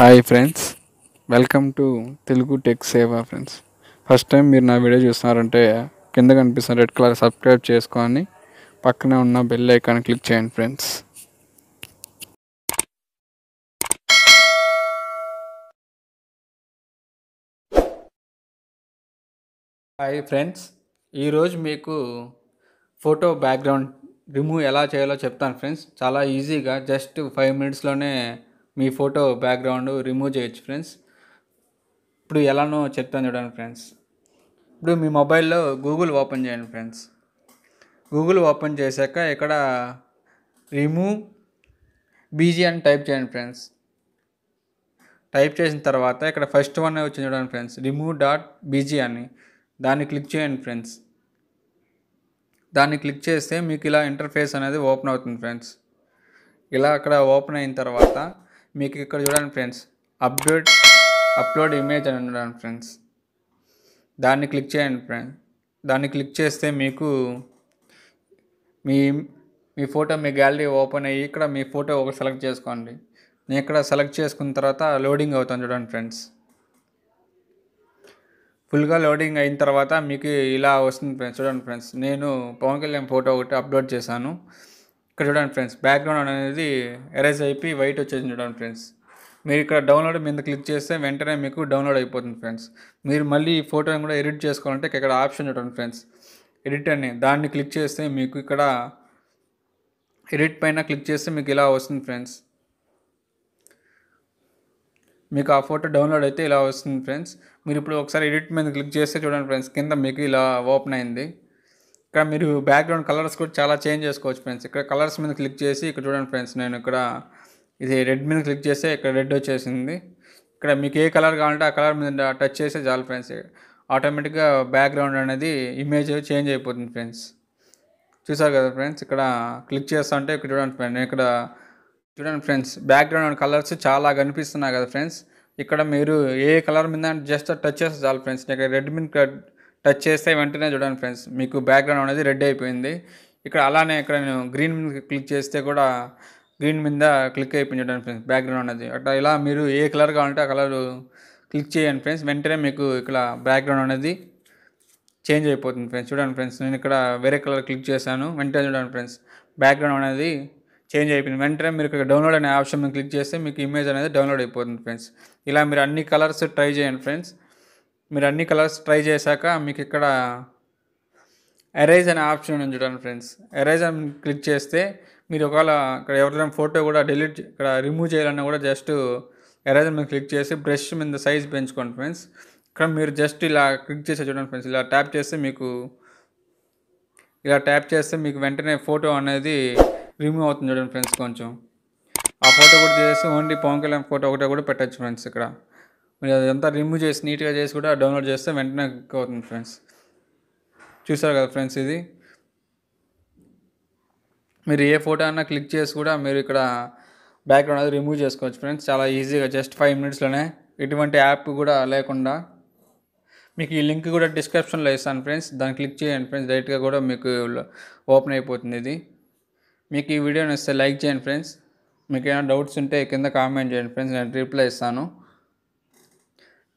hi friends welcome to Telugu tech Seva friends first time మీరు నా video చూస్తున్నారంటే కింద కనిపిస్తున్న రెడ్ కలర్ సబ్స్క్రైబ్ చేసుకొని పక్కనే ఉన్న బెల్ ఐకాన్ క్లిక్ చేయండి ఫ్రెండ్స్ హాయ్ ఫ్రెండ్స్ ఈరోజు మీకు ఫోటో బ్యాక్గ్రౌండ్ రిమూవ్ ఎలా చేయాలో చెప్తాను ఫ్రెండ్స్ చాలా ఈజీగా జస్ట్ ఫైవ్ మినిట్స్లోనే మీ ఫోటో బ్యాక్గ్రౌండ్ రిమూవ్ చేయొచ్చు ఫ్రెండ్స్ ఇప్పుడు ఎలానో చెప్తాను చూడండి ఫ్రెండ్స్ ఇప్పుడు మీ మొబైల్లో గూగుల్ ఓపెన్ చేయండి ఫ్రెండ్స్ గూగుల్ ఓపెన్ చేశాక ఇక్కడ రిమూవ్ బీజీ అని టైప్ చేయండి ఫ్రెండ్స్ టైప్ చేసిన తర్వాత ఇక్కడ ఫస్ట్ వన్ వచ్చింది చూడండి ఫ్రెండ్స్ రిమూవ్ డాట్ బీజీ అని దాన్ని క్లిక్ చేయండి ఫ్రెండ్స్ దాన్ని క్లిక్ చేస్తే మీకు ఇలా ఇంటర్ఫేస్ అనేది ఓపెన్ అవుతుంది ఫ్రెండ్స్ ఇలా అక్కడ ఓపెన్ అయిన తర్వాత మీకు ఇక్కడ చూడండి ఫ్రెండ్స్ అప్డేట్ అప్లోడ్ ఇమేజ్ అని ఉండడానికి ఫ్రెండ్స్ దాన్ని క్లిక్ చేయండి ఫ్రెండ్స్ దాన్ని క్లిక్ చేస్తే మీకు మీ మీ ఫోటో మీ గ్యాలరీ ఓపెన్ అయ్యి ఇక్కడ మీ ఫోటో ఒక సెలెక్ట్ చేసుకోండి నేను ఇక్కడ సెలెక్ట్ చేసుకున్న తర్వాత లోడింగ్ అవుతాను చూడండి ఫ్రెండ్స్ ఫుల్గా లోడింగ్ అయిన తర్వాత మీకు ఇలా వస్తుంది ఫ్రెండ్స్ చూడండి ఫ్రెండ్స్ నేను పవన్ కళ్యాణ్ ఫోటో ఒకటి అప్లోడ్ చేశాను ఇక్కడ చూడండి ఫ్రెండ్స్ బ్యాక్గ్రౌండ్ అనేది ఎరేజ్ అయిపోయి వైట్ వచ్చేసి చూడండి ఫ్రెండ్స్ మీరు ఇక్కడ డౌన్లోడ్ మీద క్లిక్ చేస్తే వెంటనే మీకు డౌన్లోడ్ అయిపోతుంది ఫ్రెండ్స్ మీరు మళ్ళీ ఈ ఫోటోని కూడా ఎడిట్ చేసుకోవాలంటే ఇక్కడ ఆప్షన్ చూడండి ఫ్రెండ్స్ ఎడిట్ అని దాన్ని క్లిక్ చేస్తే మీకు ఇక్కడ ఎడిట్ పైన క్లిక్ చేస్తే మీకు ఇలా వస్తుంది ఫ్రెండ్స్ మీకు ఆ ఫోటో డౌన్లోడ్ అయితే ఇలా వస్తుంది ఫ్రెండ్స్ మీరు ఇప్పుడు ఒకసారి ఎడిట్ మీద క్లిక్ చేస్తే చూడండి ఫ్రెండ్స్ కింద మీకు ఇలా ఓపెన్ అయింది ఇక్కడ మీరు బ్యాక్గ్రౌండ్ కలర్స్ కూడా చాలా చేంజ్ చేసుకోవచ్చు ఫ్రెండ్స్ ఇక్కడ కలర్స్ మీద క్లిక్ చేసి ఇక్కడ చూడండి ఫ్రెండ్స్ నేను ఇక్కడ ఇది రెడ్ మీద క్లిక్ చేస్తే ఇక్కడ రెడ్ వచ్చేసింది ఇక్కడ మీకు ఏ కలర్ కావాలంటే ఆ కలర్ మీద టచ్ చేస్తే చాలు ఫ్రెండ్స్ ఆటోమేటిక్గా బ్యాక్గ్రౌండ్ అనేది ఇమేజ్ చేంజ్ అయిపోతుంది ఫ్రెండ్స్ చూసారు కదా ఫ్రెండ్స్ ఇక్కడ క్లిక్ చేస్తా అంటే ఇక్కడ చూడండి ఫ్రెండ్ నేను ఇక్కడ చూడండి ఫ్రెండ్స్ బ్యాక్గ్రౌండ్ కలర్స్ చాలా కనిపిస్తున్నాయి కదా ఫ్రెండ్స్ ఇక్కడ మీరు ఏ కలర్ మీద జస్ట్ టచ్ చేస్తే చాలు ఫ్రెండ్స్ ఇక్కడ రెడ్ మీద టచ్ చేస్తే వెంటనే చూడండి ఫ్రెండ్స్ మీకు బ్యాక్గ్రౌండ్ అనేది రెడ్ అయిపోయింది ఇక్కడ అలానే ఇక్కడ నేను గ్రీన్ మీద క్లిక్ చేస్తే కూడా గ్రీన్ మీద క్లిక్ అయిపోయింది చూడండి ఫ్రెండ్స్ బ్యాక్గ్రౌండ్ అనేది అట్లా ఇలా మీరు ఏ కలర్ కావాలంటే ఆ కలర్ క్లిక్ చేయండి ఫ్రెండ్స్ వెంటనే మీకు ఇక్కడ బ్యాక్గ్రౌండ్ అనేది చేంజ్ అయిపోతుంది ఫ్రెండ్స్ చూడండి ఫ్రెండ్స్ నేను ఇక్కడ వేరే కలర్ క్లిక్ చేశాను వెంటనే చూడండి ఫ్రెండ్స్ బ్యాక్గ్రౌండ్ అనేది చేంజ్ అయిపోయింది వెంటనే మీరు ఇక్కడ డౌన్లోడ్ అనే ఆప్షన్ క్లిక్ చేస్తే మీకు ఇమేజ్ అనేది డౌన్లోడ్ అయిపోతుంది ఫ్రెండ్స్ ఇలా మీరు అన్ని కలర్స్ ట్రై చేయండి ఫ్రెండ్స్ మీరు అన్ని కలర్స్ ట్రై చేశాక మీకు ఇక్కడ ఎరైజ్ అనే ఆప్షన్ ఉంది చూడండి ఫ్రెండ్స్ ఎరైజ్ అని క్లిక్ చేస్తే మీరు ఒకవేళ ఇక్కడ ఎవరైనా ఫోటో కూడా డిలీట్ ఇక్కడ రిమూవ్ చేయాలన్నా కూడా జస్ట్ ఎరైజ్ మీద క్లిక్ చేసి బ్రష్ మీద సైజ్ పెంచుకోండి ఫ్రెండ్స్ ఇక్కడ మీరు జస్ట్ ఇలా క్లిక్ చేసే చూడండి ఫ్రెండ్స్ ఇలా ట్యాప్ చేస్తే మీకు ఇలా ట్యాప్ చేస్తే మీకు వెంటనే ఫోటో అనేది రిమూవ్ అవుతుంది చూడండి ఫ్రెండ్స్ కొంచెం ఆ ఫోటో కూడా చేసి ఓన్లీ పవన్ కళ్యాణ్ ఫోటో ఒకటే కూడా పెట్టచ్చు ఫ్రెండ్స్ ఇక్కడ మీరు అదంతా రిమూవ్ చేసి నీట్గా చేసి కూడా డౌన్లోడ్ చేస్తే వెంటనే అవుతుంది ఫ్రెండ్స్ చూసారు కదా ఫ్రెండ్స్ ఇది మీరు ఏ ఫోటో అన్నా క్లిక్ చేసి కూడా మీరు ఇక్కడ బ్యాక్గ్రౌండ్ అది రిమూవ్ చేసుకోవచ్చు ఫ్రెండ్స్ చాలా ఈజీగా జస్ట్ ఫైవ్ మినిట్స్లోనే ఎటువంటి యాప్ కూడా లేకుండా మీకు ఈ లింక్ కూడా డిస్క్రిప్షన్లో ఇస్తాను ఫ్రెండ్స్ దాన్ని క్లిక్ చేయండి ఫ్రెండ్స్ డైరెక్ట్గా కూడా మీకు ఓపెన్ అయిపోతుంది ఇది మీకు ఈ వీడియో నచ్చితే లైక్ చేయండి ఫ్రెండ్స్ మీకు ఏమైనా డౌట్స్ ఉంటే కింద కామెంట్ చేయండి ఫ్రెండ్స్ నేను రిప్లై ఇస్తాను